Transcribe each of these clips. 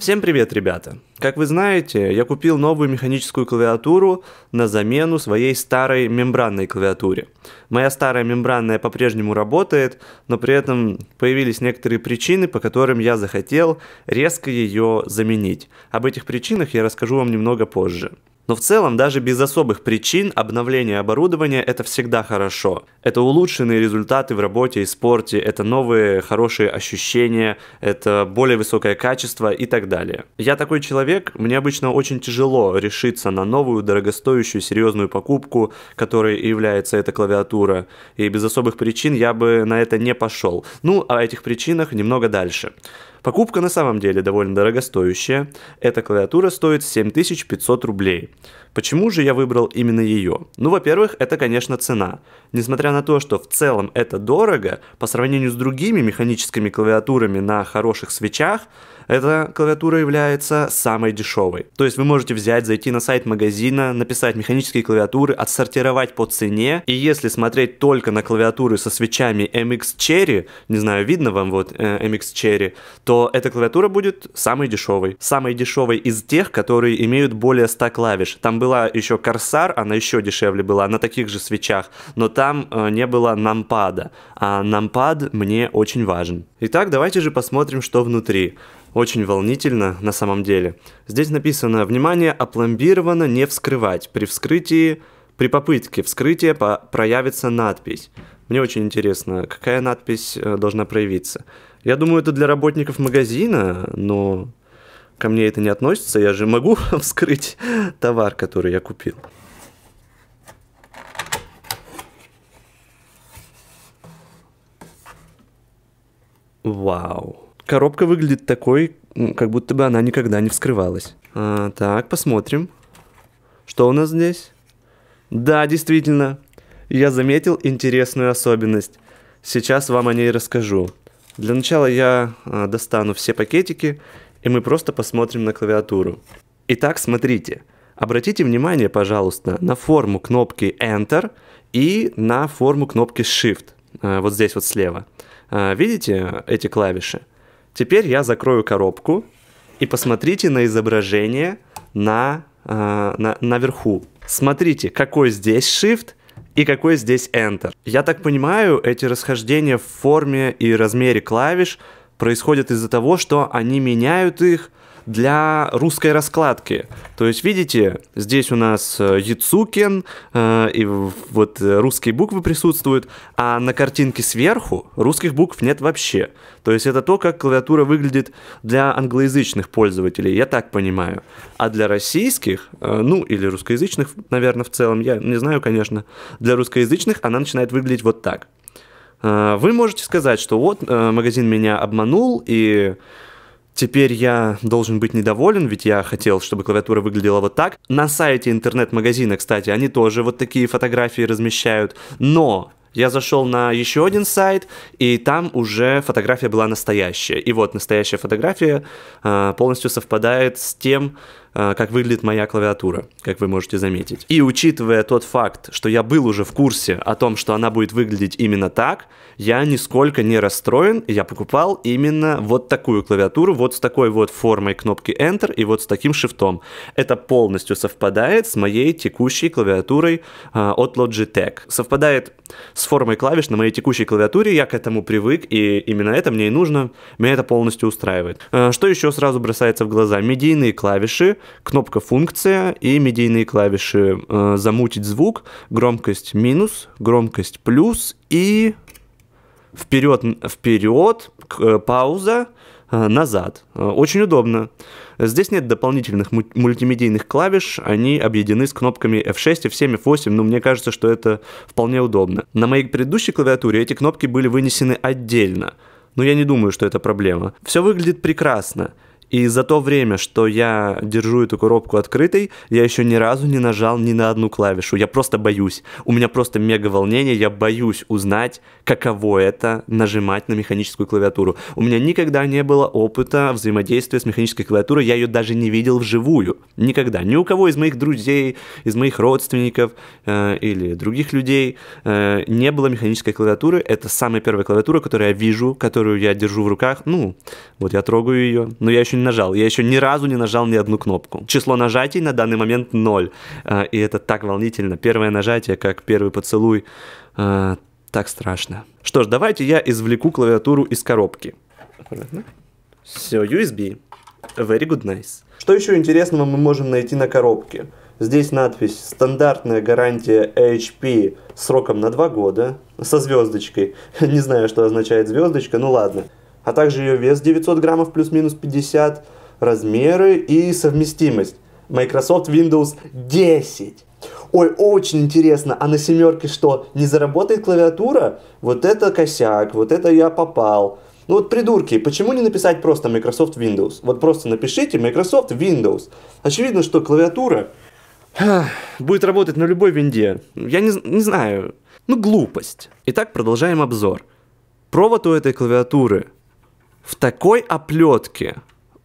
Всем привет, ребята! Как вы знаете, я купил новую механическую клавиатуру на замену своей старой мембранной клавиатуре. Моя старая мембранная по-прежнему работает, но при этом появились некоторые причины, по которым я захотел резко ее заменить. Об этих причинах я расскажу вам немного позже. Но в целом, даже без особых причин, обновление оборудования – это всегда хорошо. Это улучшенные результаты в работе и спорте, это новые хорошие ощущения, это более высокое качество и так далее. Я такой человек, мне обычно очень тяжело решиться на новую, дорогостоящую, серьезную покупку, которой является эта клавиатура. И без особых причин я бы на это не пошел. Ну, а о этих причинах немного дальше. Покупка на самом деле довольно дорогостоящая. Эта клавиатура стоит 7500 рублей. Почему же я выбрал именно ее? Ну, во-первых, это, конечно, цена. Несмотря на то, что в целом это дорого, по сравнению с другими механическими клавиатурами на хороших свечах, эта клавиатура является самой дешевой. То есть вы можете взять, зайти на сайт магазина, написать механические клавиатуры, отсортировать по цене. И если смотреть только на клавиатуры со свечами MX Cherry, не знаю, видно вам вот э, MX Cherry, то эта клавиатура будет самой дешевой. Самой дешевой из тех, которые имеют более 100 клавиш. Там была еще Corsair, она еще дешевле была, на таких же свечах, но там э, не было нампада. А нампад мне очень важен. Итак, давайте же посмотрим, что внутри. Очень волнительно на самом деле. Здесь написано «Внимание, опломбировано не вскрывать. При вскрытии, при попытке вскрытия проявится надпись». Мне очень интересно, какая надпись э, должна проявиться. Я думаю, это для работников магазина, но ко мне это не относится. Я же могу вскрыть товар, который я купил. Вау коробка выглядит такой, как будто бы она никогда не вскрывалась. А, так, посмотрим. Что у нас здесь? Да, действительно. Я заметил интересную особенность. Сейчас вам о ней расскажу. Для начала я а, достану все пакетики, и мы просто посмотрим на клавиатуру. Итак, смотрите. Обратите внимание, пожалуйста, на форму кнопки Enter и на форму кнопки Shift, а, вот здесь вот слева. А, видите эти клавиши? Теперь я закрою коробку и посмотрите на изображение на, э, на, наверху. Смотрите, какой здесь Shift и какой здесь Enter. Я так понимаю, эти расхождения в форме и размере клавиш происходят из-за того, что они меняют их для русской раскладки. То есть, видите, здесь у нас э, Яцукин, э, и вот русские буквы присутствуют, а на картинке сверху русских букв нет вообще. То есть это то, как клавиатура выглядит для англоязычных пользователей, я так понимаю. А для российских, э, ну или русскоязычных, наверное, в целом, я не знаю, конечно, для русскоязычных она начинает выглядеть вот так. вы можете сказать, что вот магазин меня обманул и Теперь я должен быть недоволен, ведь я хотел, чтобы клавиатура выглядела вот так. На сайте интернет-магазина, кстати, они тоже вот такие фотографии размещают. Но я зашел на еще один сайт, и там уже фотография была настоящая. И вот настоящая фотография э, полностью совпадает с тем, Э, как выглядит моя клавиатура, как вы можете заметить. И учитывая тот факт, что я был уже в курсе о том, что она будет выглядеть именно так, я нисколько не расстроен, я покупал именно вот такую клавиатуру, вот с такой вот формой кнопки Enter и вот с таким шифтом. Это полностью совпадает с моей текущей клавиатурой э, от Logitech. Совпадает с формой клавиш на моей текущей клавиатуре, я к этому привык, и именно это мне и нужно, меня это полностью устраивает. Э, что еще сразу бросается в глаза? Медийные клавиши, кнопка функция и медийные клавиши э, замутить звук, громкость минус, громкость плюс и вперед, вперед, э, пауза, э, назад. Очень удобно. Здесь нет дополнительных мультимедийных клавиш, они объединены с кнопками F6, F7, F8, но мне кажется, что это вполне удобно. На моей предыдущей клавиатуре эти кнопки были вынесены отдельно, но я не думаю, что это проблема. Все выглядит прекрасно. И за то время, что я держу эту коробку открытой, я еще ни разу не нажал ни на одну клавишу. Я просто боюсь. У меня просто мега волнение, я боюсь узнать, каково это нажимать на механическую клавиатуру. У меня никогда не было опыта взаимодействия с механической клавиатурой, я ее даже не видел вживую. Никогда. Ни у кого из моих друзей, из моих родственников э, или других людей э, не было механической клавиатуры. Это самая первая клавиатура, которую я вижу, которую я держу в руках. Ну, вот я трогаю ее, но я еще очень нажал. Я еще ни разу не нажал ни одну кнопку. Число нажатий на данный момент ноль а, И это так волнительно. Первое нажатие, как первый поцелуй, а, так страшно. Что ж, давайте я извлеку клавиатуру из коробки. Все, USB. Very good, nice. Что еще интересного мы можем найти на коробке? Здесь надпись «Стандартная гарантия HP сроком на 2 года» со звездочкой. Не знаю, что означает звездочка, ну ладно а также ее вес 900 граммов плюс-минус 50, размеры и совместимость. Microsoft Windows 10. Ой, очень интересно, а на семерке что, не заработает клавиатура? Вот это косяк, вот это я попал. Ну вот придурки, почему не написать просто Microsoft Windows? Вот просто напишите Microsoft Windows. Очевидно, что клавиатура будет работать на любой винде. Я не, не знаю. Ну, глупость. Итак, продолжаем обзор. Провод у этой клавиатуры в такой оплетке,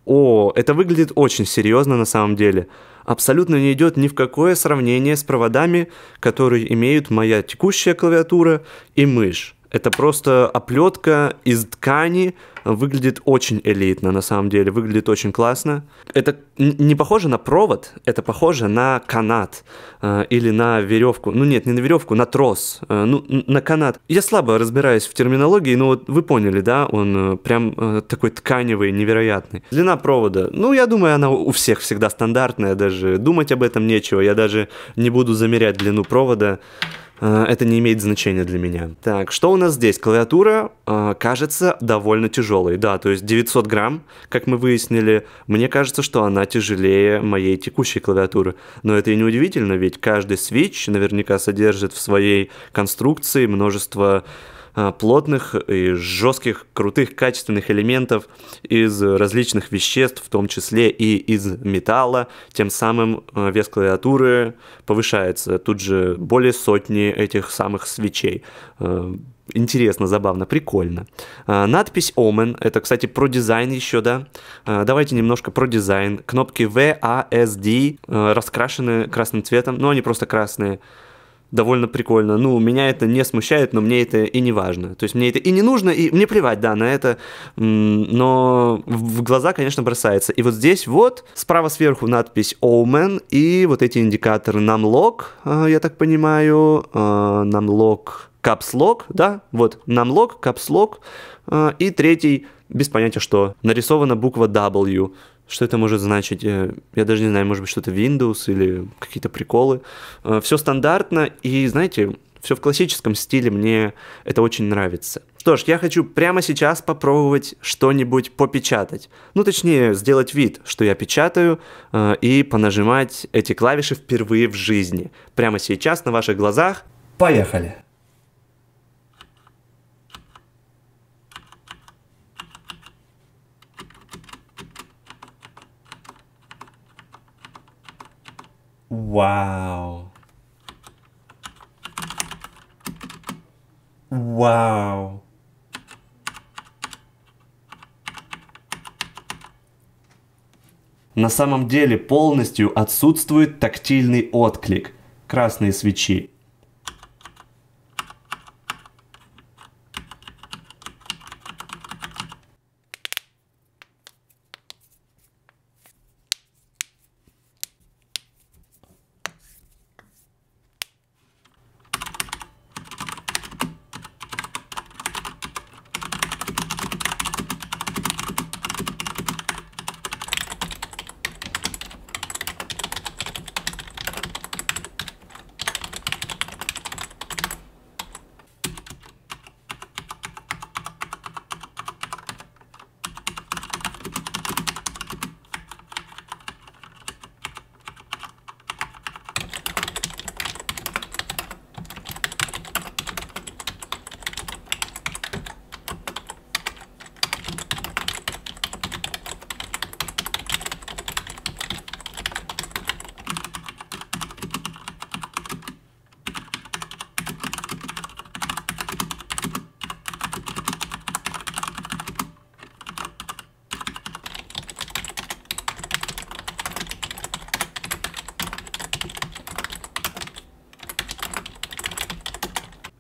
о, это выглядит очень серьезно на самом деле, абсолютно не идет ни в какое сравнение с проводами, которые имеют моя текущая клавиатура и мышь. Это просто оплетка из ткани, выглядит очень элитно, на самом деле, выглядит очень классно. Это не похоже на провод, это похоже на канат э, или на веревку. Ну нет, не на веревку, на трос, э, ну на канат. Я слабо разбираюсь в терминологии, но вот вы поняли, да, он э, прям э, такой тканевый, невероятный. Длина провода, ну я думаю, она у всех всегда стандартная, даже думать об этом нечего. Я даже не буду замерять длину провода. Э, это не имеет значения для меня. Так, что у нас здесь? Клавиатура э, кажется довольно тяжелой. Да, то есть 900 грамм, как мы выяснили. Мне кажется, что она тяжелее моей текущей клавиатуры. Но это и не удивительно, ведь каждый Switch наверняка содержит в своей конструкции множество Э, плотных и жестких, крутых, качественных элементов из различных веществ, в том числе и из металла. Тем самым э, вес клавиатуры повышается. Тут же более сотни этих самых свечей. Э, интересно, забавно, прикольно. Надпись Omen, это, кстати, про дизайн еще, да? Давайте немножко про дизайн. Кнопки V, A, S, D раскрашены красным цветом, но ну, они просто красные довольно прикольно. Ну, меня это не смущает, но мне это и не важно. То есть мне это и не нужно, и мне плевать, да, на это, но в глаза, конечно, бросается. И вот здесь вот справа сверху надпись Omen и вот эти индикаторы Namlock, э, я так понимаю, Namlock, э, Caps да, вот Namlock, Caps э, и третий без понятия что. Нарисована буква W. Что это может значить? Э, я даже не знаю, может быть, что-то Windows или какие-то приколы. Э, все стандартно, и, знаете, все в классическом стиле, мне это очень нравится. Что ж, я хочу прямо сейчас попробовать что-нибудь попечатать. Ну, точнее, сделать вид, что я печатаю, э, и понажимать эти клавиши впервые в жизни. Прямо сейчас на ваших глазах. Поехали! Вау. Вау. На самом деле полностью отсутствует тактильный отклик. Красные свечи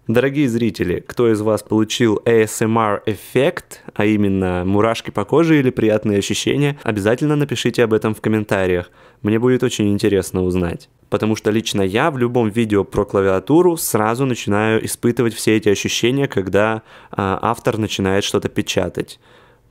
Дорогие зрители, кто из вас получил ASMR-эффект, а именно мурашки по коже или приятные ощущения, обязательно напишите об этом в комментариях. Мне будет очень интересно узнать. Потому что лично я в любом видео про клавиатуру сразу начинаю испытывать все эти ощущения, когда э, автор начинает что-то печатать.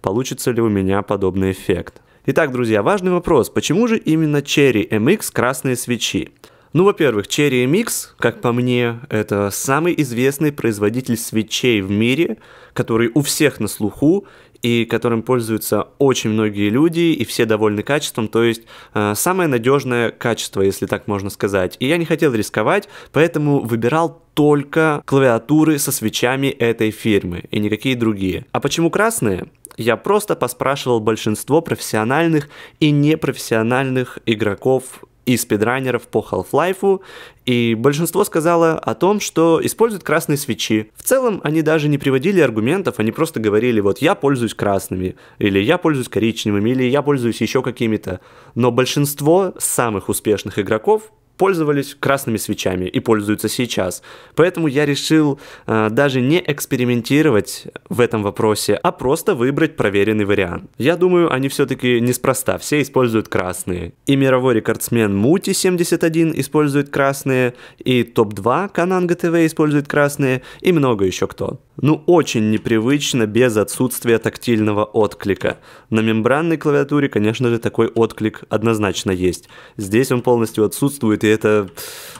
Получится ли у меня подобный эффект? Итак, друзья, важный вопрос. Почему же именно Cherry MX красные свечи? Ну, во-первых, Cherry MX, как по мне, это самый известный производитель свечей в мире, который у всех на слуху и которым пользуются очень многие люди, и все довольны качеством, то есть э, самое надежное качество, если так можно сказать. И я не хотел рисковать, поэтому выбирал только клавиатуры со свечами этой фирмы и никакие другие. А почему красные? Я просто поспрашивал большинство профессиональных и непрофессиональных игроков и спидранеров по Half-Life, и большинство сказало о том, что используют красные свечи. В целом они даже не приводили аргументов, они просто говорили, вот я пользуюсь красными, или я пользуюсь коричневыми, или я пользуюсь еще какими-то. Но большинство самых успешных игроков пользовались красными свечами и пользуются сейчас. Поэтому я решил э, даже не экспериментировать в этом вопросе, а просто выбрать проверенный вариант. Я думаю, они все-таки неспроста, все используют красные. И мировой рекордсмен Мути 71 использует красные, и топ-2 Кананга ТВ использует красные, и много еще кто. Ну очень непривычно без отсутствия тактильного отклика. На мембранной клавиатуре, конечно же, такой отклик однозначно есть. Здесь он полностью отсутствует и это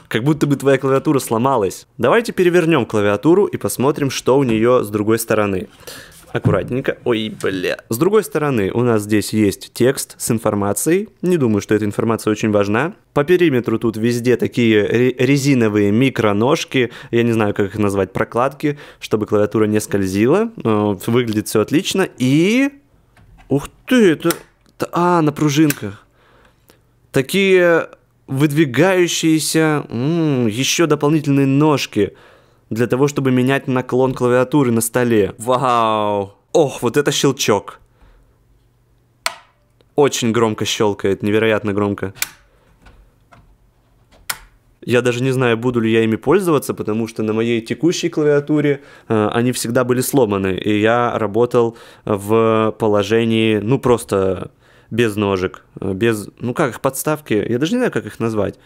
как будто бы твоя клавиатура сломалась. Давайте перевернем клавиатуру и посмотрим, что у нее с другой стороны. Аккуратненько. Ой, бля. С другой стороны, у нас здесь есть текст с информацией. Не думаю, что эта информация очень важна. По периметру тут везде такие резиновые микроножки. Я не знаю, как их назвать, прокладки, чтобы клавиатура не скользила. Выглядит все отлично. И... Ух ты, это... А, на пружинках. Такие выдвигающиеся м-м, еще дополнительные ножки для того, чтобы менять наклон клавиатуры на столе. Вау! Ох, вот это щелчок! Очень громко щелкает, невероятно громко. Я даже не знаю, буду ли я ими пользоваться, потому что на моей текущей клавиатуре э, они всегда были сломаны, и я работал в положении, ну просто без ножек, э, без, ну как их, подставки, я даже не знаю, как их назвать.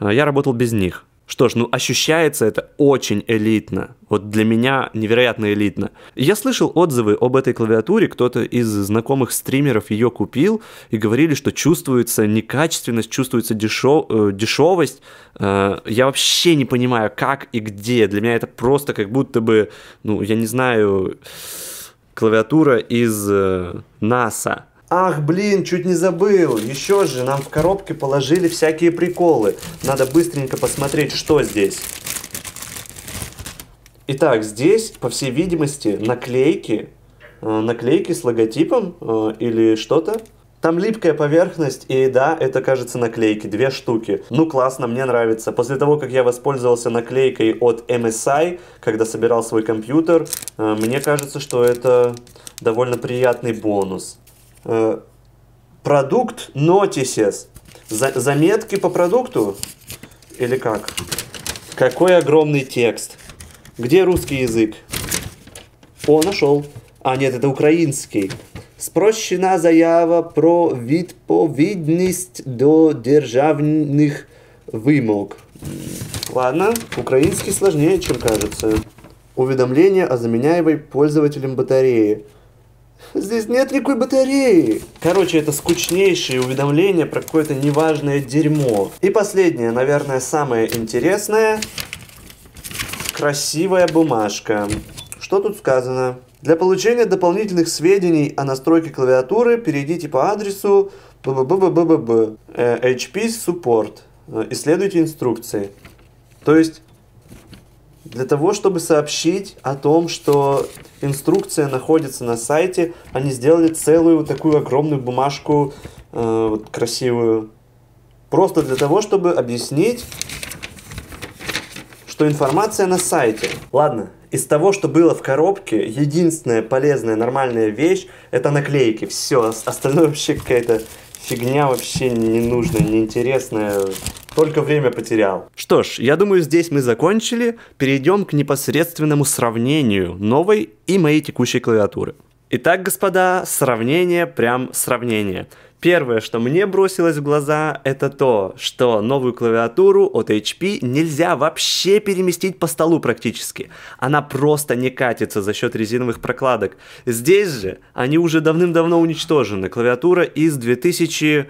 Э, я работал без них. Что ж, ну ощущается это очень элитно. Вот для меня невероятно элитно. Я слышал отзывы об этой клавиатуре, кто-то из знакомых стримеров ее купил и говорили, что чувствуется некачественность, чувствуется дешев... Э, дешевость. Я вообще не понимаю, как и где. Для меня это просто как будто бы, ну я не знаю, клавиатура из НАСА. Ах, блин, чуть не забыл. Еще же нам в коробке положили всякие приколы. Надо быстренько посмотреть, что здесь. Итак, здесь, по всей видимости, наклейки. Э, наклейки с логотипом э, или что-то. Там липкая поверхность, и да, это, кажется, наклейки, две штуки. Ну, классно, мне нравится. После того, как я воспользовался наклейкой от MSI, когда собирал свой компьютер, э, мне кажется, что это довольно приятный бонус. Э, продукт Notices, за Заметки по продукту? Или как? Какой огромный текст. Где русский язык? О, нашел. А, нет, это украинский. Спрощена заява про відповідність до державних вимог. Ладно, украинский сложнее, чем кажется. Уведомление о заменяемой пользователем батареи. Здесь нет никакой батареи. Короче, это скучнейшее уведомление про какое-то неважное дерьмо. И последнее, наверное, самое интересное. Красивая бумажка. Что тут сказано? Для получения дополнительных сведений о настройке клавиатуры перейдите типа по адресу bbbbb э, HP support. Э, исследуйте инструкции. То есть для того, чтобы сообщить о том, что инструкция находится на сайте, они сделали целую вот такую огромную бумажку, э, вот красивую, просто для того, чтобы объяснить, что информация на сайте. Ладно, из того, что было в коробке, единственная полезная нормальная вещь это наклейки. Все, остальное вообще какая-то фигня вообще ненужная, неинтересная. Только время потерял. Что ж, я думаю, здесь мы закончили. Перейдем к непосредственному сравнению новой и моей текущей клавиатуры. Итак, господа, сравнение прям сравнение. Первое, что мне бросилось в глаза, это то, что новую клавиатуру от HP нельзя вообще переместить по столу практически. Она просто не катится за счет резиновых прокладок. Здесь же они уже давным-давно уничтожены. Клавиатура из 2000...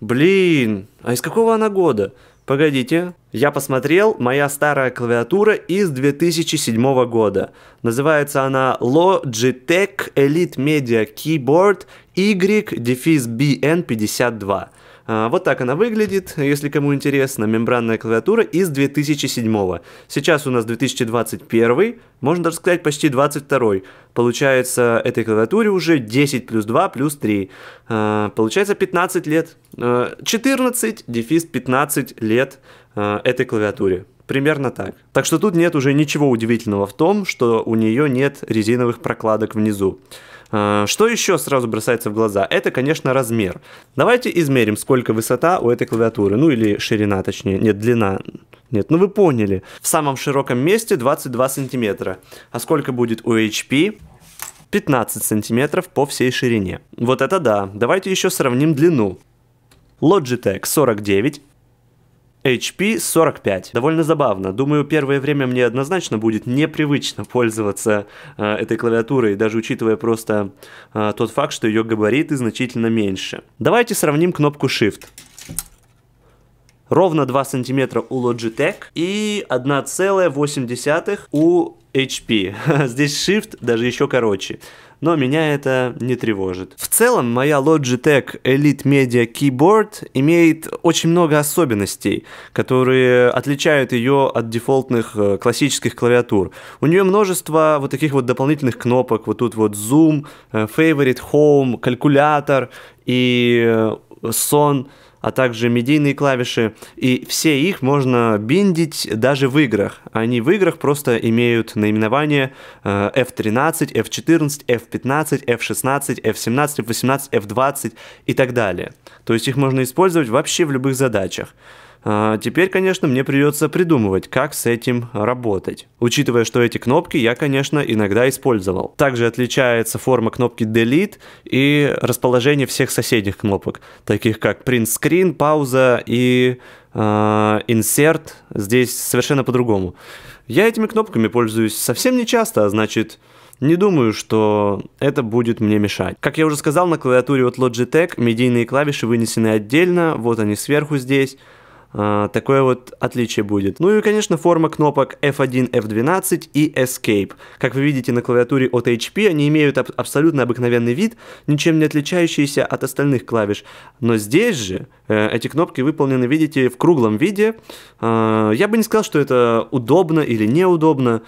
Блин, а из какого она года? Погодите, я посмотрел, моя старая клавиатура из 2007 года. Называется она Logitech Elite Media Keyboard Y-BN52. А, вот так она выглядит, если кому интересно, мембранная клавиатура из 2007. го Сейчас у нас 2021, можно даже сказать почти 22. Получается, этой клавиатуре уже 10 плюс 2 плюс 3. А, получается 15 лет. 14, а, дефис 15 лет этой клавиатуре. Примерно так. Так что тут нет уже ничего удивительного в том, что у нее нет резиновых прокладок внизу. Э, что еще сразу бросается в глаза? Это, конечно, размер. Давайте измерим, сколько высота у этой клавиатуры, ну или ширина, точнее, нет, длина. Нет, ну вы поняли. В самом широком месте 22 сантиметра. А сколько будет у HP? 15 сантиметров по всей ширине. Вот это да. Давайте еще сравним длину. Logitech 49 HP 45. Довольно забавно. Думаю, первое время мне однозначно будет непривычно пользоваться э, этой клавиатурой, даже учитывая просто э, тот факт, что ее габариты значительно меньше. Давайте сравним кнопку Shift. Ровно 2 сантиметра у Logitech и 1,8 у HP. Здесь Shift даже еще короче но меня это не тревожит. В целом, моя Logitech Elite Media Keyboard имеет очень много особенностей, которые отличают ее от дефолтных э, классических клавиатур. У нее множество вот таких вот дополнительных кнопок, вот тут вот Zoom, э, Favorite Home, калькулятор и сон э, а также медийные клавиши, и все их можно биндить даже в играх. Они в играх просто имеют наименование F13, F14, F15, F16, F17, F18, F20 и так далее. То есть их можно использовать вообще в любых задачах. А, теперь, конечно, мне придется придумывать, как с этим работать. Учитывая, что эти кнопки я, конечно, иногда использовал. Также отличается форма кнопки Delete и расположение всех соседних кнопок, таких как Print Screen, пауза и э, Insert. Здесь совершенно по-другому. Я этими кнопками пользуюсь совсем не часто, а значит... Не думаю, что это будет мне мешать. Как я уже сказал, на клавиатуре от Logitech медийные клавиши вынесены отдельно, вот они сверху здесь. А, такое вот отличие будет. Ну и, конечно, форма кнопок F1, F12 и Escape. Как вы видите на клавиатуре от HP, они имеют аб- абсолютно обыкновенный вид, ничем не отличающийся от остальных клавиш. Но здесь же Э, эти кнопки выполнены, видите, в круглом виде. Э, я бы не сказал, что это удобно или неудобно.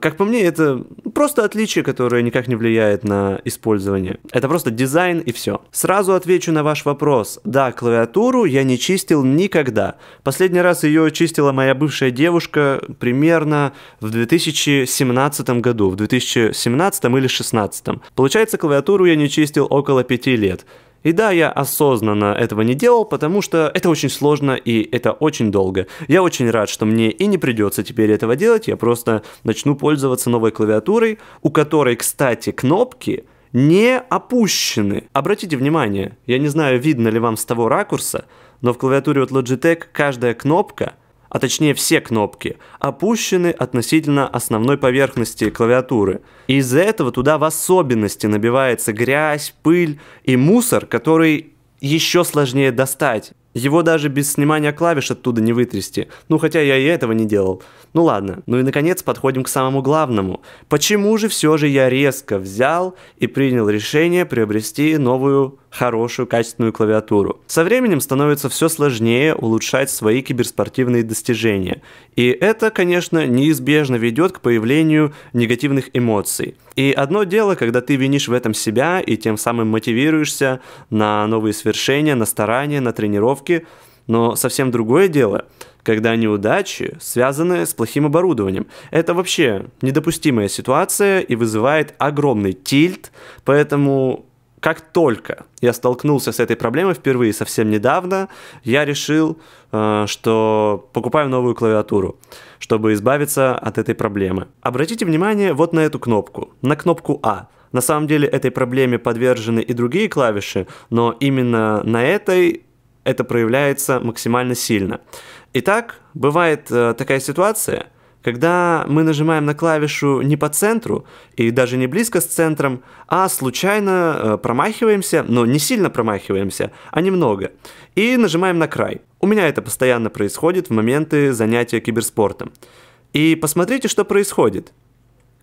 Как по мне, это просто отличие, которое никак не влияет на использование. Это просто дизайн и все. Сразу отвечу на ваш вопрос. Да, клавиатуру я не чистил никогда. Последний раз ее чистила моя бывшая девушка примерно в 2017 году, в 2017 или 2016. Получается, клавиатуру я не чистил около 5 лет. И да, я осознанно этого не делал, потому что это очень сложно и это очень долго. Я очень рад, что мне и не придется теперь этого делать, я просто начну пользоваться новой клавиатурой, у которой, кстати, кнопки не опущены. Обратите внимание, я не знаю, видно ли вам с того ракурса, но в клавиатуре от Logitech каждая кнопка – а точнее все кнопки, опущены относительно основной поверхности клавиатуры. И из-за этого туда в особенности набивается грязь, пыль и мусор, который еще сложнее достать. Его даже без снимания клавиш оттуда не вытрясти. Ну, хотя я и этого не делал. Ну ладно. Ну и, наконец, подходим к самому главному. Почему же все же я резко взял и принял решение приобрести новую хорошую качественную клавиатуру. Со временем становится все сложнее улучшать свои киберспортивные достижения. И это, конечно, неизбежно ведет к появлению негативных эмоций. И одно дело, когда ты винишь в этом себя и тем самым мотивируешься на новые свершения, на старания, на тренировки, но совсем другое дело, когда неудачи связаны с плохим оборудованием. Это вообще недопустимая ситуация и вызывает огромный тильт, поэтому как только я столкнулся с этой проблемой впервые совсем недавно, я решил, э, что покупаю новую клавиатуру, чтобы избавиться от этой проблемы. Обратите внимание вот на эту кнопку, на кнопку А. На самом деле этой проблеме подвержены и другие клавиши, но именно на этой это проявляется максимально сильно. Итак, бывает э, такая ситуация, когда мы нажимаем на клавишу не по центру и даже не близко с центром, а случайно э, промахиваемся, но не сильно промахиваемся, а немного, и нажимаем на край. У меня это постоянно происходит в моменты занятия киберспортом. И посмотрите, что происходит.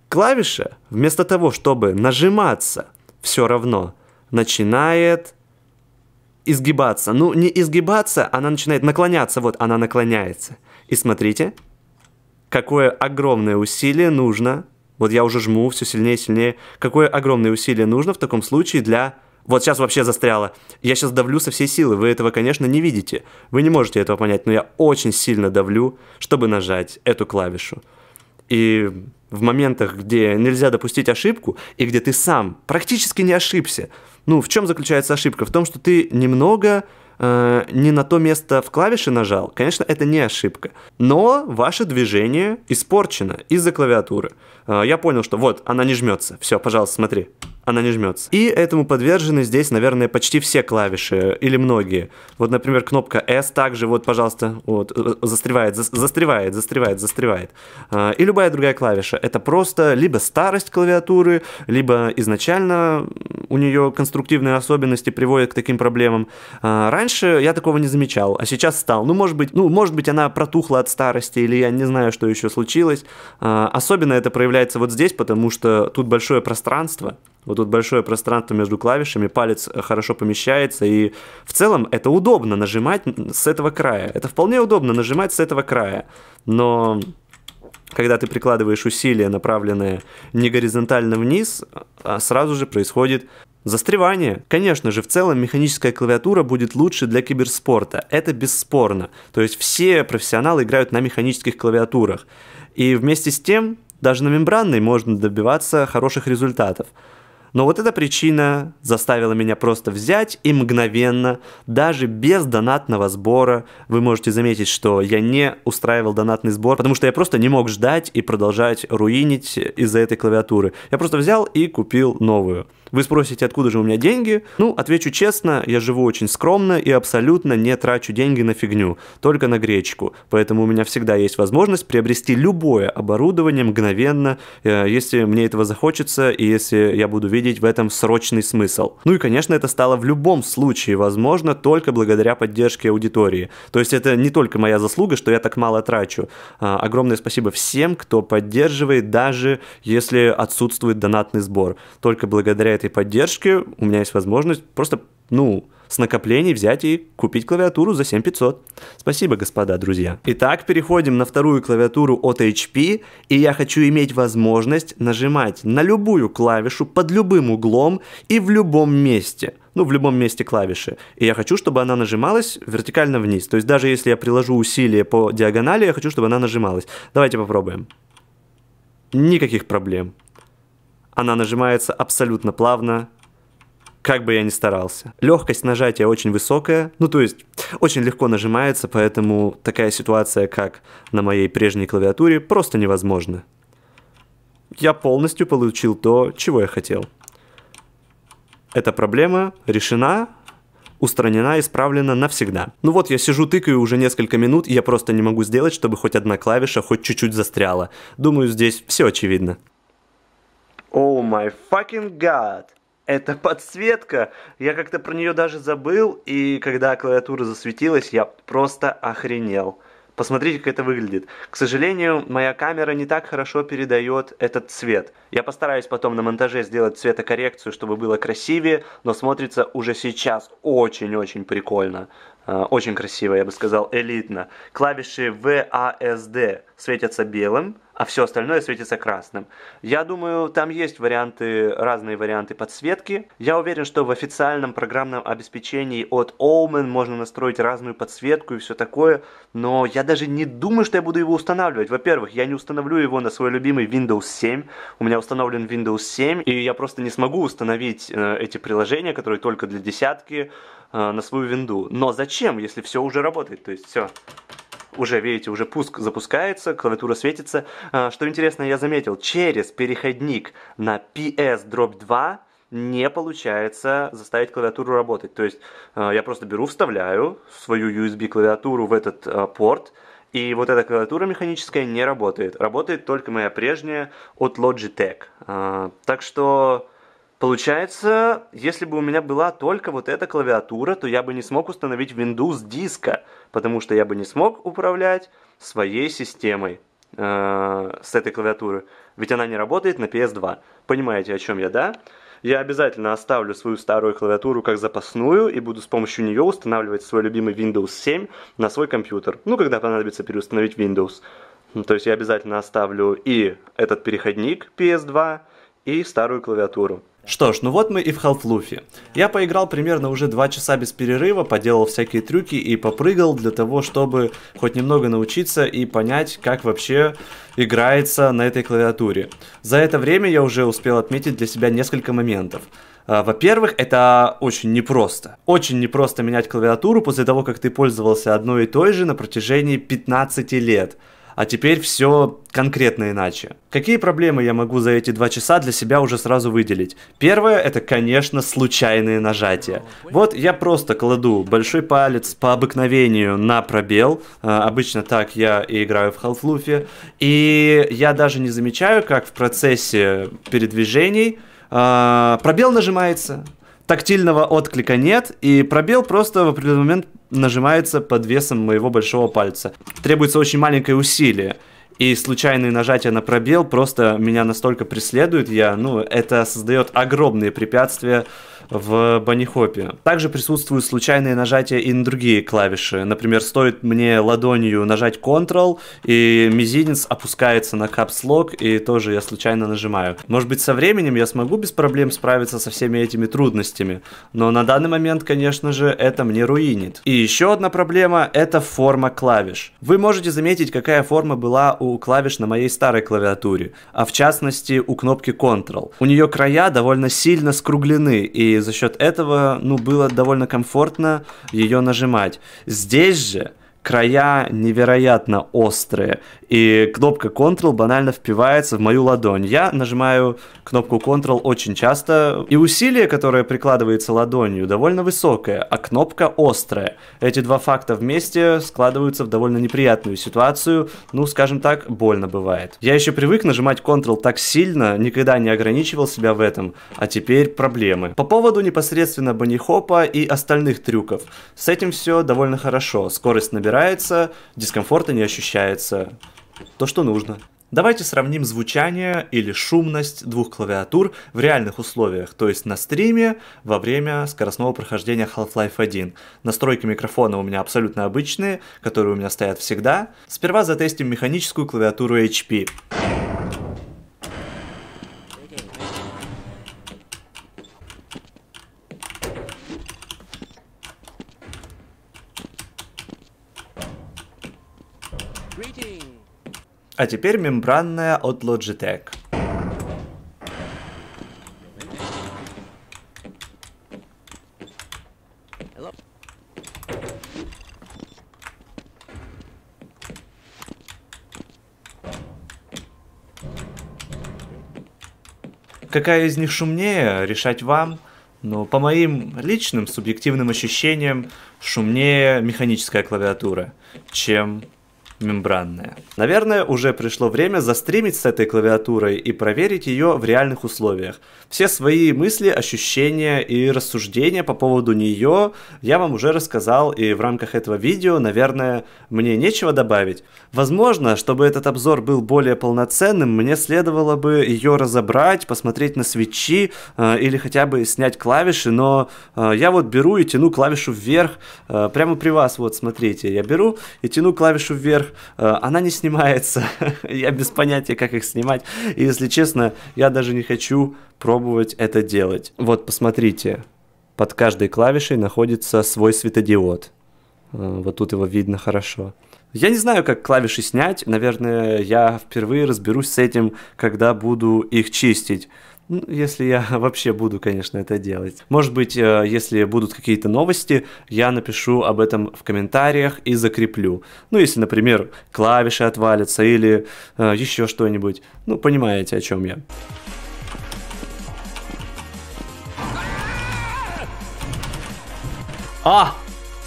Клавиша, вместо того, чтобы нажиматься, все равно начинает изгибаться. Ну, не изгибаться, она начинает наклоняться. Вот, она наклоняется. И смотрите какое огромное усилие нужно, вот я уже жму все сильнее и сильнее, какое огромное усилие нужно в таком случае для вот сейчас вообще застряла. Я сейчас давлю со всей силы. Вы этого, конечно, не видите. Вы не можете этого понять, но я очень сильно давлю, чтобы нажать эту клавишу. И в моментах, где нельзя допустить ошибку, и где ты сам практически не ошибся. Ну, в чем заключается ошибка? В том, что ты немного э, не на то место в клавиши нажал, конечно, это не ошибка. Но ваше движение испорчено из-за клавиатуры. Э, я понял, что вот, она не жмется. Все, пожалуйста, смотри она не жмется. И этому подвержены здесь, наверное, почти все клавиши э, или многие. Вот, например, кнопка S также, вот, пожалуйста, вот, э, застревает, за, застревает, застревает, застревает. А, и любая другая клавиша. Это просто либо старость клавиатуры, либо изначально у нее конструктивные особенности приводят к таким проблемам. А, раньше я такого не замечал, а сейчас стал. Ну, может быть, ну, может быть, она протухла от старости, или я не знаю, что еще случилось. А, особенно это проявляется вот здесь, потому что тут большое пространство, вот тут большое пространство между клавишами, палец э, хорошо помещается, и в целом это удобно нажимать с этого края. Это вполне удобно нажимать с этого края, но когда ты прикладываешь усилия, направленные не горизонтально вниз, а сразу же происходит Застревание. Конечно же, в целом механическая клавиатура будет лучше для киберспорта. Это бесспорно. То есть все профессионалы играют на механических клавиатурах. И вместе с тем, даже на мембранной можно добиваться хороших результатов. Но вот эта причина заставила меня просто взять и мгновенно, даже без донатного сбора, вы можете заметить, что я не устраивал донатный сбор, потому что я просто не мог ждать и продолжать руинить из-за этой клавиатуры. Я просто взял и купил новую. Вы спросите, откуда же у меня деньги? Ну, отвечу честно, я живу очень скромно и абсолютно не трачу деньги на фигню, только на гречку. Поэтому у меня всегда есть возможность приобрести любое оборудование мгновенно, э, если мне этого захочется и если я буду видеть в этом срочный смысл. Ну и, конечно, это стало в любом случае возможно только благодаря поддержке аудитории. То есть это не только моя заслуга, что я так мало трачу. А, огромное спасибо всем, кто поддерживает, даже если отсутствует донатный сбор. Только благодаря этой поддержке у меня есть возможность просто, ну, с накоплений взять и купить клавиатуру за 7500. Спасибо, господа, друзья. Итак, переходим на вторую клавиатуру от HP, и я хочу иметь возможность нажимать на любую клавишу под любым углом и в любом месте. Ну, в любом месте клавиши. И я хочу, чтобы она нажималась вертикально вниз. То есть даже если я приложу усилие по диагонали, я хочу, чтобы она нажималась. Давайте попробуем. Никаких проблем. Она нажимается абсолютно плавно, как бы я ни старался. Легкость нажатия очень высокая, ну то есть очень легко нажимается, поэтому такая ситуация, как на моей прежней клавиатуре, просто невозможна. Я полностью получил то, чего я хотел. Эта проблема решена, устранена, исправлена навсегда. Ну вот, я сижу, тыкаю уже несколько минут, и я просто не могу сделать, чтобы хоть одна клавиша хоть чуть-чуть застряла. Думаю, здесь все очевидно. Oh май fucking гад! Это подсветка! Я как-то про нее даже забыл, и когда клавиатура засветилась, я просто охренел. Посмотрите, как это выглядит. К сожалению, моя камера не так хорошо передает этот цвет. Я постараюсь потом на монтаже сделать цветокоррекцию, чтобы было красивее, но смотрится уже сейчас очень-очень прикольно. Э, очень красиво, я бы сказал, элитно. Клавиши VASD светятся белым, а все остальное светится красным. Я думаю, там есть варианты, разные варианты подсветки. Я уверен, что в официальном программном обеспечении от Omen можно настроить разную подсветку и все такое, но я даже не думаю, что я буду его устанавливать. Во-первых, я не установлю его на свой любимый Windows 7. У меня установлен Windows 7, и я просто не смогу установить э, эти приложения, которые только для десятки, Э, на свою винду. Но зачем, если все уже работает? То есть все, уже, видите, уже пуск запускается, клавиатура светится. Э, что интересно, я заметил, через переходник на PS-2 Drop не получается заставить клавиатуру работать. То есть э, я просто беру, вставляю свою USB-клавиатуру в этот порт, и вот эта клавиатура механическая не работает. Работает только моя прежняя от Logitech. Так что Получается, если бы у меня была только вот эта клавиатура, то я бы не смог установить Windows диска, потому что я бы не смог управлять своей системой э, с этой клавиатуры, ведь она не работает на PS2. Понимаете, о чем я, да? Я обязательно оставлю свою старую клавиатуру как запасную и буду с помощью нее устанавливать свой любимый Windows 7 на свой компьютер. Ну, когда понадобится переустановить Windows. Ну, то есть я обязательно оставлю и этот переходник PS2, и старую клавиатуру. Что ж, ну вот мы и в Half-Luffy. Я поиграл примерно уже 2 часа без перерыва, поделал всякие трюки и попрыгал для того, чтобы хоть немного научиться и понять, как вообще играется на этой клавиатуре. За это время я уже успел отметить для себя несколько моментов. А, во-первых, это очень непросто. Очень непросто менять клавиатуру после того, как ты пользовался одной и той же на протяжении 15 лет а теперь все конкретно иначе. Какие проблемы я могу за эти два часа для себя уже сразу выделить? Первое, это, конечно, случайные нажатия. Вот я просто кладу большой палец по обыкновению на пробел, э, обычно так я и играю в Half-Life, и я даже не замечаю, как в процессе передвижений э, пробел нажимается, Тактильного отклика нет, и пробел просто в определенный момент нажимается под весом моего большого пальца. Требуется очень маленькое усилие и случайные нажатия на пробел просто меня настолько преследуют, я, ну, это создает огромные препятствия в банихопе. Также присутствуют случайные нажатия и на другие клавиши. Например, стоит мне ладонью нажать Ctrl, и мизинец опускается на Caps Lock, и тоже я случайно нажимаю. Может быть, со временем я смогу без проблем справиться со всеми этими трудностями, но на данный момент, конечно же, это мне руинит. И еще одна проблема — это форма клавиш. Вы можете заметить, какая форма была у у клавиш на моей старой клавиатуре, а в частности у кнопки Ctrl. У нее края довольно сильно скруглены, и за счет этого, ну, было довольно комфортно ее нажимать. Здесь же края невероятно острые, и кнопка Ctrl банально впивается в мою ладонь. Я нажимаю кнопку Ctrl очень часто, и усилие, которое прикладывается ладонью, довольно высокое, а кнопка острая. Эти два факта вместе складываются в довольно неприятную ситуацию, ну, скажем так, больно бывает. Я еще привык нажимать Ctrl так сильно, никогда не ограничивал себя в этом, а теперь проблемы. По поводу непосредственно банихопа и остальных трюков. С этим все довольно хорошо, скорость набирается убирается, дискомфорта не ощущается. То, что нужно. Давайте сравним звучание или шумность двух клавиатур в реальных условиях, то есть на стриме во время скоростного прохождения Half-Life 1. Настройки микрофона у меня абсолютно обычные, которые у меня стоят всегда. Сперва затестим механическую клавиатуру HP. А теперь мембранная от Logitech. Какая из них шумнее, решать вам. Но по моим личным субъективным ощущениям, шумнее механическая клавиатура, чем мембранная. Наверное, уже пришло время застримить с этой клавиатурой и проверить ее в реальных условиях. Все свои мысли, ощущения и рассуждения по поводу нее я вам уже рассказал, и в рамках этого видео, наверное, мне нечего добавить. Возможно, чтобы этот обзор был более полноценным, мне следовало бы ее разобрать, посмотреть на свечи э, или хотя бы снять клавиши, но э, я вот беру и тяну клавишу вверх, э, прямо при вас, вот смотрите, я беру и тяну клавишу вверх, Э, она не снимается. я без понятия, как их снимать. И, если честно, я даже не хочу пробовать это делать. Вот, посмотрите. Под каждой клавишей находится свой светодиод. Э, вот тут его видно хорошо. Я не знаю, как клавиши снять. Наверное, я впервые разберусь с этим, когда буду их чистить. Ну, если я вообще буду, конечно, это делать. Может быть, э, если будут какие-то новости, я напишу об этом в комментариях и закреплю. Ну, если, например, клавиши отвалятся или э, еще что-нибудь. Ну, понимаете, о чем я. А!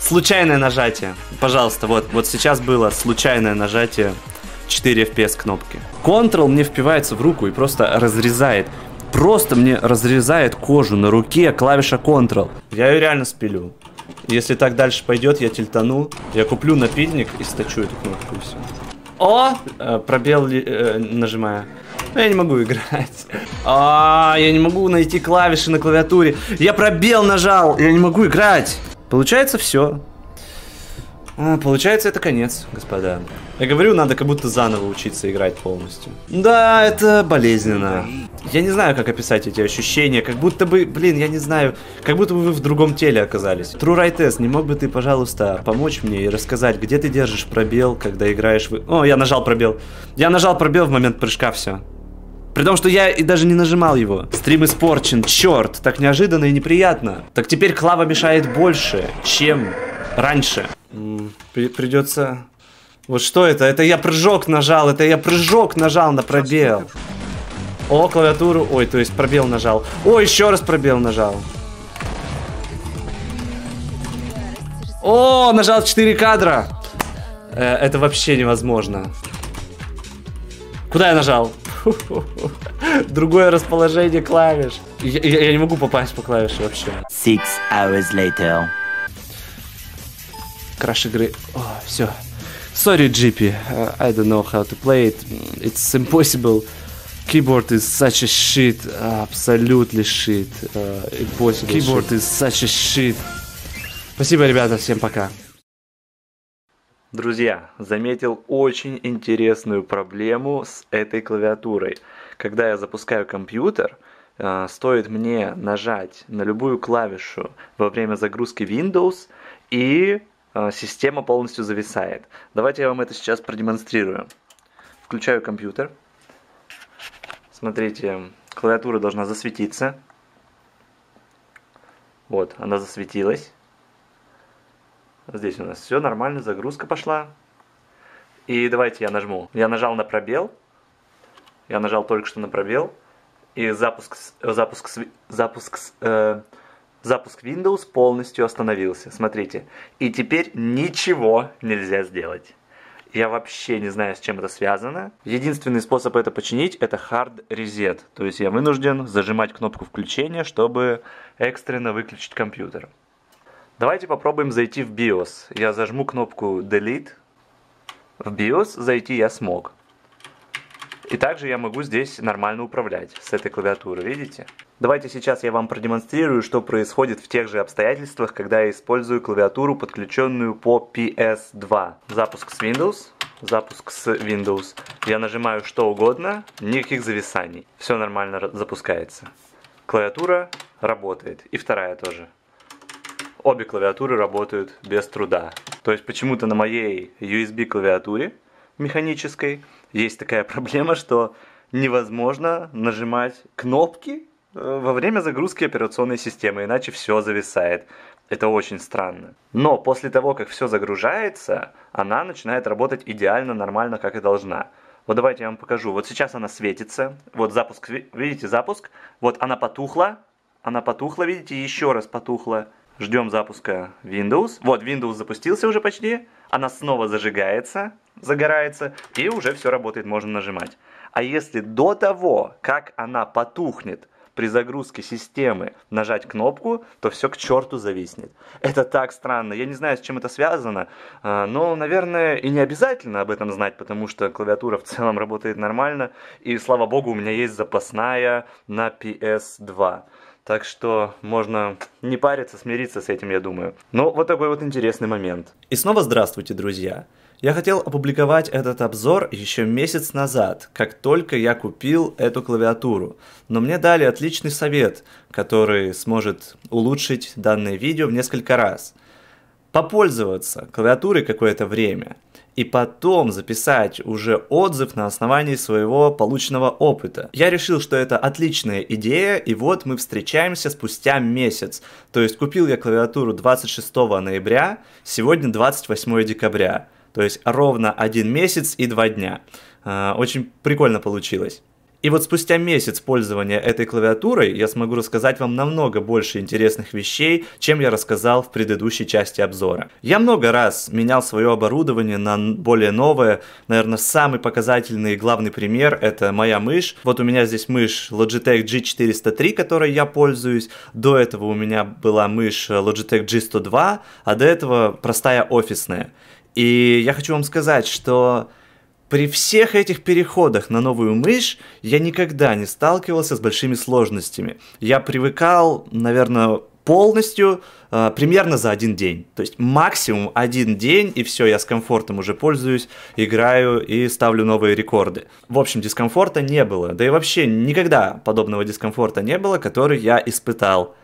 Случайное нажатие. Пожалуйста, вот, вот сейчас было случайное нажатие 4 FPS кнопки. Ctrl мне впивается в руку и просто разрезает просто мне разрезает кожу на руке клавиша Ctrl. Я ее реально спилю. Если так дальше пойдет, я тильтану. Я куплю напильник и стачу эту кнопку и все. О! Э, пробел ли, э, нажимаю. Но ну, я не могу играть. А, я не могу найти клавиши на клавиатуре. Я пробел нажал. Я не могу играть. Получается все. А, получается, это конец, господа. Я говорю, надо как будто заново учиться играть полностью. Да, это болезненно. Я не знаю, как описать эти ощущения. Как будто бы, блин, я не знаю, как будто бы вы в другом теле оказались. True Right Test, не мог бы ты, пожалуйста, помочь мне и рассказать, где ты держишь пробел, когда играешь в... О, я нажал пробел. Я нажал пробел в момент прыжка, все. При том, что я и даже не нажимал его. Стрим испорчен, черт, так неожиданно и неприятно. Так теперь клава мешает больше, чем раньше. придется... Вот что это? Это я прыжок нажал, это я прыжок нажал на пробел. О, клавиатуру. Ой, то есть пробел нажал. О, еще раз пробел нажал. О, нажал 4 кадра. Э, это вообще невозможно. Куда я нажал? Другое расположение клавиш. Я, я, я не могу попасть по клавише вообще. Six hours later. Краш игры. О, все. Sorry, GP. Э, I don't know how to play it. It's impossible. Keyboard is such a shit, absolutely shit. Uh, Keyboard shit. is such a shit. Спасибо, ребята, всем пока. Друзья, заметил очень интересную проблему с этой клавиатурой. Когда я запускаю компьютер, э, стоит мне нажать на любую клавишу во время загрузки Windows, и э, система полностью зависает. Давайте я вам это сейчас продемонстрирую. Включаю компьютер. Смотрите, клавиатура должна засветиться. Вот, она засветилась. Здесь у нас все нормально, загрузка пошла. И давайте я нажму. Я нажал на пробел. Я нажал только что на пробел. И запуск, запуск, запуск, э, запуск Windows полностью остановился. Смотрите. И теперь ничего нельзя сделать. Я вообще не знаю, с чем это связано. Единственный способ это починить, это hard reset. То есть я вынужден зажимать кнопку включения, чтобы экстренно выключить компьютер. Давайте попробуем зайти в BIOS. Я зажму кнопку Delete. В BIOS зайти я смог. И также я могу здесь нормально управлять с этой клавиатуры, видите? Давайте сейчас я вам продемонстрирую, что происходит в тех же обстоятельствах, когда я использую клавиатуру, подключенную по PS2. Запуск с Windows, запуск с Windows. Я нажимаю что угодно, никаких зависаний. Все нормально запускается. Клавиатура работает. И вторая тоже. Обе клавиатуры работают без труда. То есть почему-то на моей USB клавиатуре механической есть такая проблема, что невозможно нажимать кнопки Э, во время загрузки операционной системы, иначе все зависает. Это очень странно. Но после того, как все загружается, она начинает работать идеально, нормально, как и должна. Вот давайте я вам покажу. Вот сейчас она светится. Вот запуск, видите, запуск. Вот она потухла. Она потухла, видите, еще раз потухла. Ждем запуска Windows. Вот, Windows запустился уже почти. Она снова зажигается, загорается. И уже все работает, можно нажимать. А если до того, как она потухнет, при загрузке системы нажать кнопку, то все к черту зависнет. Это так странно. Я не знаю, с чем это связано, а, но, наверное, и не обязательно об этом знать, потому что клавиатура в целом работает нормально, и, слава богу, у меня есть запасная на PS2. Так что можно не париться, смириться с этим, я думаю. Но ну, вот такой вот интересный момент. И снова здравствуйте, друзья. Я хотел опубликовать этот обзор еще месяц назад, как только я купил эту клавиатуру, но мне дали отличный совет, который сможет улучшить данное видео в несколько раз. Попользоваться клавиатурой какое-то время и потом записать уже отзыв на основании своего полученного опыта. Я решил, что это отличная идея, и вот мы встречаемся спустя месяц. То есть купил я клавиатуру 26 ноября, сегодня 28 декабря. То есть ровно один месяц и два дня. А, очень прикольно получилось. И вот спустя месяц пользования этой клавиатурой я смогу рассказать вам намного больше интересных вещей, чем я рассказал в предыдущей части обзора. Я много раз менял свое оборудование на более новое. Наверное, самый показательный и главный пример — это моя мышь. Вот у меня здесь мышь Logitech G403, которой я пользуюсь. До этого у меня была мышь Logitech G102, а до этого простая офисная. И я хочу вам сказать, что при всех этих переходах на новую мышь я никогда не сталкивался с большими сложностями. Я привыкал, наверное, полностью э, примерно за один день. То есть максимум один день, и все, я с комфортом уже пользуюсь, играю и ставлю новые рекорды. В общем, дискомфорта не было. Да и вообще никогда подобного дискомфорта не было, который я испытал.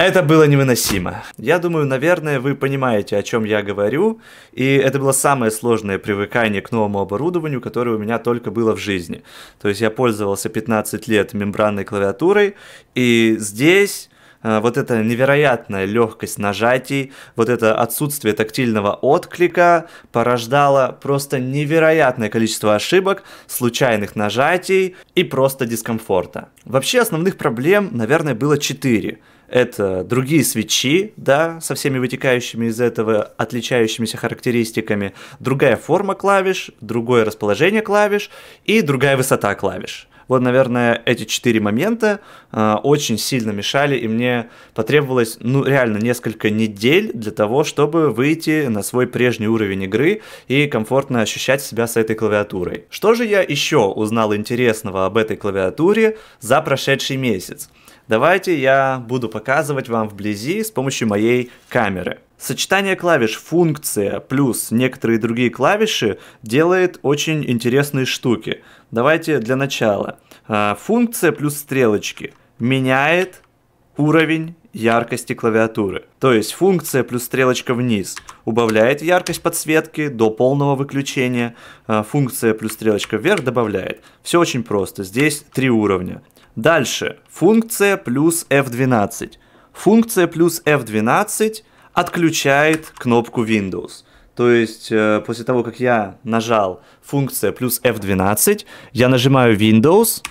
Это было невыносимо. Я думаю, наверное, вы понимаете, о чем я говорю, и это было самое сложное привыкание к новому оборудованию, которое у меня только было в жизни. То есть я пользовался 15 лет мембранной клавиатурой, и здесь э, вот эта невероятная легкость нажатий, вот это отсутствие тактильного отклика порождало просто невероятное количество ошибок, случайных нажатий и просто дискомфорта. Вообще основных проблем, наверное, было четыре это другие свечи, да, со всеми вытекающими из этого отличающимися характеристиками, другая форма клавиш, другое расположение клавиш и другая высота клавиш. Вот, наверное, эти четыре момента э, очень сильно мешали, и мне потребовалось, ну, реально несколько недель для того, чтобы выйти на свой прежний уровень игры и комфортно ощущать себя с этой клавиатурой. Что же я еще узнал интересного об этой клавиатуре за прошедший месяц? Давайте я буду показывать вам вблизи с помощью моей камеры. Сочетание клавиш функция плюс некоторые другие клавиши делает очень интересные штуки. Давайте для начала. А, функция плюс стрелочки меняет уровень яркости клавиатуры. То есть функция плюс стрелочка вниз убавляет яркость подсветки до полного выключения, а функция плюс стрелочка вверх добавляет. Все очень просто, здесь три уровня. Дальше. Функция плюс F12. Функция плюс F12 отключает кнопку Windows. То есть э, после того, как я нажал функция плюс F12, я нажимаю Windows.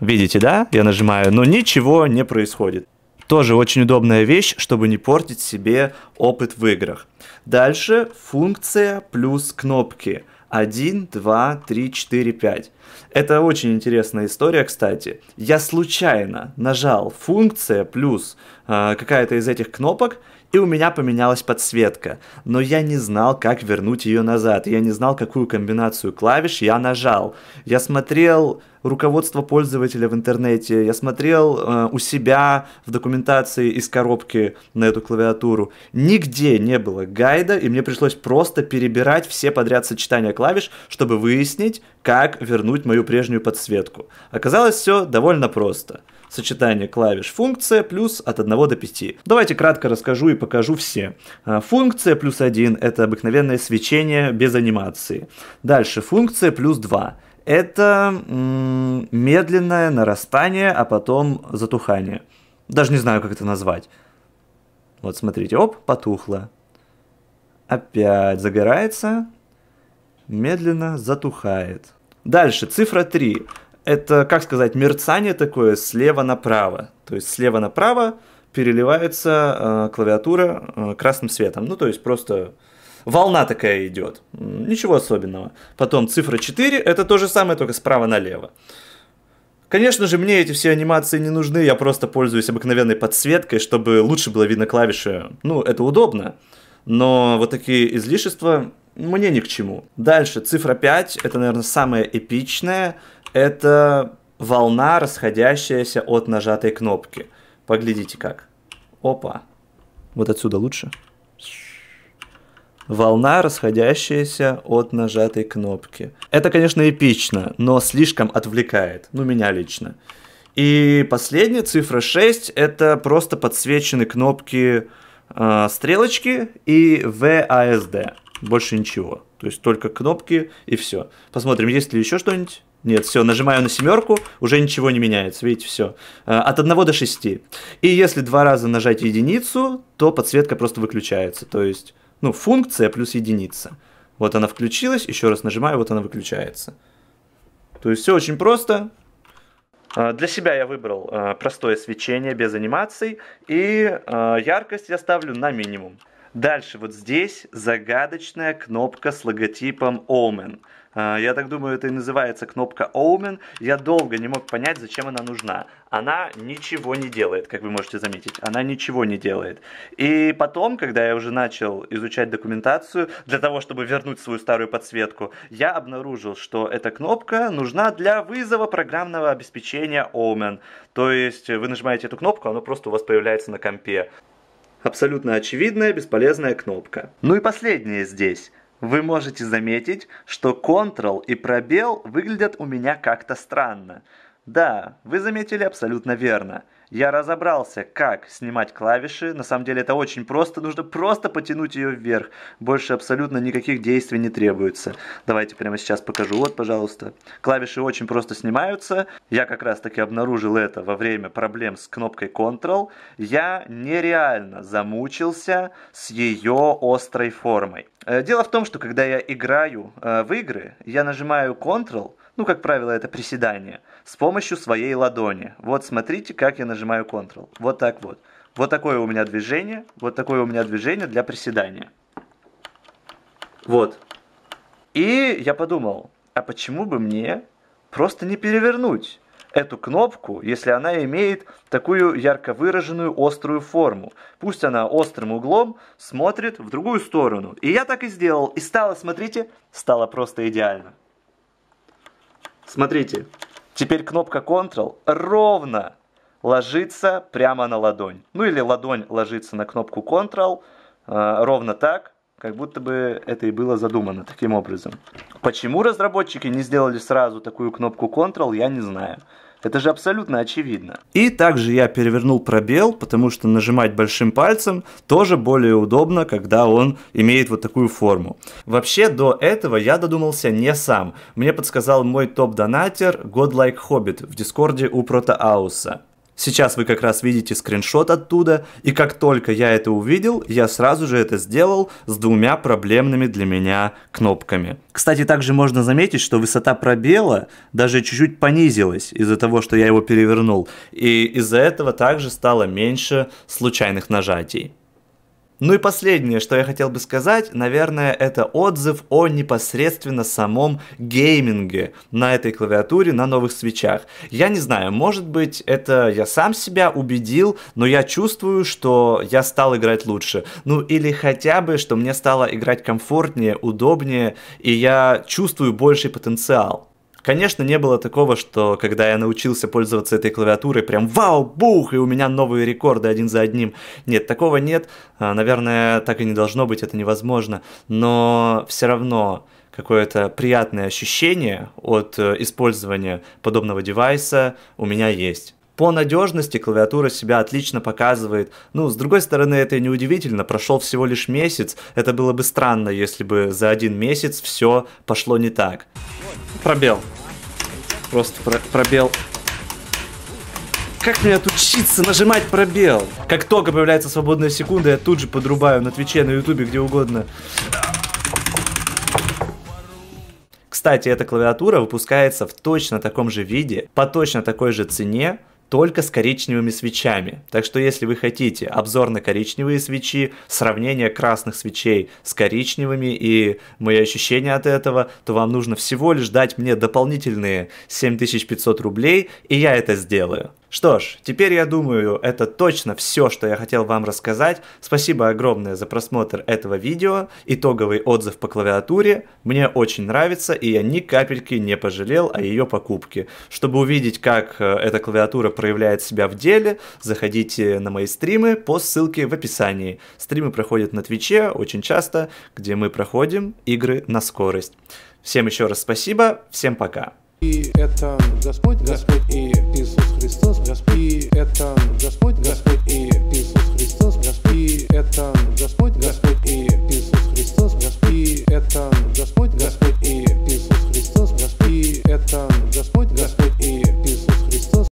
Видите, да? Я нажимаю, но ничего не происходит. Тоже очень удобная вещь, чтобы не портить себе опыт в играх. Дальше функция плюс кнопки. 1, 2, 3, 4, 5. Это очень интересная история, кстати. Я случайно нажал функция плюс э, какая-то из этих кнопок, и у меня поменялась подсветка. Но я не знал, как вернуть ее назад. Я не знал, какую комбинацию клавиш я нажал. Я смотрел руководство пользователя в интернете, я смотрел э, у себя в документации из коробки на эту клавиатуру. Нигде не было гайда, и мне пришлось просто перебирать все подряд сочетания клавиш, чтобы выяснить, как вернуть мою прежнюю подсветку. Оказалось все довольно просто. Сочетание клавиш функция плюс от 1 до 5. Давайте кратко расскажу и покажу все. А, функция плюс 1 это обыкновенное свечение без анимации. Дальше функция плюс 2 это медленное нарастание, а потом затухание. Даже не знаю, как это назвать. Вот смотрите, оп, потухло. Опять загорается, медленно затухает. Дальше, цифра 3. Это, как сказать, мерцание такое слева направо. То есть слева направо переливается э, клавиатура э, красным светом. Ну, то есть просто волна такая идет. Ничего особенного. Потом цифра 4, это то же самое, только справа налево. Конечно же, мне эти все анимации не нужны, я просто пользуюсь обыкновенной подсветкой, чтобы лучше было видно клавиши. Ну, это удобно. Но вот такие излишества мне ни к чему. Дальше, цифра 5, это, наверное, самое эпичное, это волна, расходящаяся от нажатой кнопки. Поглядите как. Опа. Вот отсюда лучше. Волна, расходящаяся от нажатой кнопки. Это, конечно, эпично, но слишком отвлекает. Ну, меня лично. И последняя цифра 6 это просто подсвечены кнопки э, стрелочки и VASD больше ничего. То есть только кнопки и все. Посмотрим, есть ли еще что-нибудь. Нет, все, нажимаю на семерку, уже ничего не меняется, видите, все. А, от 1 до 6. И если два раза нажать единицу, то подсветка просто выключается. То есть, ну, функция плюс единица. Вот она включилась, еще раз нажимаю, вот она выключается. То есть все очень просто. А, для себя я выбрал а, простое свечение без анимаций, и яркость я ставлю на минимум. Дальше, вот здесь загадочная кнопка с логотипом Omen. А, я так думаю, это и называется кнопка Omen. Я долго не мог понять, зачем она нужна. Она ничего не делает, как вы можете заметить. Она ничего не делает. И потом, когда я уже начал изучать документацию, для того, чтобы вернуть свою старую подсветку, я обнаружил, что эта кнопка нужна для вызова программного обеспечения Omen. То есть вы нажимаете эту кнопку, она просто у вас появляется на компе. Абсолютно очевидная бесполезная кнопка. Ну и последнее здесь. Вы можете заметить, что Ctrl и пробел выглядят у меня как-то странно. Да, вы заметили абсолютно верно я разобрался, как снимать клавиши. На самом деле это очень просто. Нужно просто потянуть ее вверх. Больше абсолютно никаких действий не требуется. Давайте прямо сейчас покажу. Вот, пожалуйста. Клавиши очень просто снимаются. Я как раз таки обнаружил это во время проблем с кнопкой Ctrl. Я нереально замучился с ее острой формой. Э, дело в том, что когда я играю э, в игры, я нажимаю Ctrl, ну, как правило, это приседание, с помощью своей ладони. Вот смотрите, как я нажимаю Ctrl. Вот так вот. Вот такое у меня движение, вот такое у меня движение для приседания. Вот. И я подумал, а почему бы мне просто не перевернуть эту кнопку, если она имеет такую ярко выраженную острую форму. Пусть она острым углом смотрит в другую сторону. И я так и сделал. И стало, смотрите, стало просто идеально. Смотрите, теперь кнопка Ctrl ровно ложится прямо на ладонь. Ну или ладонь ложится на кнопку Ctrl э, ровно так, как будто бы это и было задумано таким образом. Почему разработчики не сделали сразу такую кнопку Ctrl, я не знаю. Это же абсолютно очевидно. И также я перевернул пробел, потому что нажимать большим пальцем тоже более удобно, когда он имеет вот такую форму. Вообще до этого я додумался не сам. Мне подсказал мой топ-донатер Godlike Hobbit в дискорде у Протоауса. Сейчас вы как раз видите скриншот оттуда, и как только я это увидел, я сразу же это сделал с двумя проблемными для меня кнопками. Кстати, также можно заметить, что высота пробела даже чуть-чуть понизилась из-за того, что я его перевернул, и из-за этого также стало меньше случайных нажатий. Ну и последнее, что я хотел бы сказать, наверное, это отзыв о непосредственно самом гейминге на этой клавиатуре на новых свечах. Я не знаю, может быть, это я сам себя убедил, но я чувствую, что я стал играть лучше. Ну или хотя бы, что мне стало играть комфортнее, удобнее, и я чувствую больший потенциал. Конечно, не было такого, что когда я научился пользоваться этой клавиатурой, прям вау, бух, и у меня новые рекорды один за одним. Нет, такого нет. А, наверное, так и не должно быть, это невозможно. Но все равно какое-то приятное ощущение от э, использования подобного девайса у меня есть. По надежности клавиатура себя отлично показывает. Ну, с другой стороны, это и не удивительно, прошел всего лишь месяц. Это было бы странно, если бы за один месяц все пошло не так. Пробел. Просто про пробел как мне отучиться нажимать пробел? Как только появляется свободная секунда, я тут же подрубаю на Твиче, на Ютубе, где угодно. Кстати, эта клавиатура выпускается в точно таком же виде, по точно такой же цене, только с коричневыми свечами. Так что если вы хотите обзор на коричневые свечи, сравнение красных свечей с коричневыми и мои ощущения от этого, то вам нужно всего лишь дать мне дополнительные 7500 рублей, и я это сделаю. Что ж, теперь я думаю, это точно все, что я хотел вам рассказать. Спасибо огромное за просмотр этого видео. Итоговый отзыв по клавиатуре. Мне очень нравится, и я ни капельки не пожалел о ее покупке. Чтобы увидеть, как э, эта клавиатура проявляет себя в деле, заходите на мои стримы по ссылке в описании. Стримы проходят на Твиче очень часто, где мы проходим игры на скорость. Всем еще раз спасибо, всем пока. И это Господь, Господь и Иисус. Господь, и это Господь, Господь и Иисус Христос, Господь, и это Господь, Господь и Иисус Христос, Господь, и это Господь, Господь и Иисус Христос, Господь, и это Господь, Господь